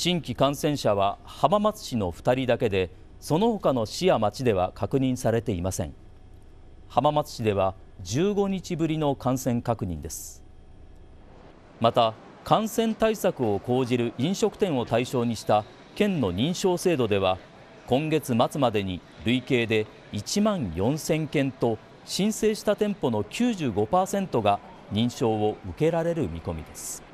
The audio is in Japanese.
新規感染者は浜松市の2人だけでその他の市や町では確認されていません浜松市では15日ぶりの感染確認ですまた感染対策を講じる飲食店を対象にした県の認証制度では今月末までに累計で1万4000件と申請した店舗の95%が認証を受けられる見込みです。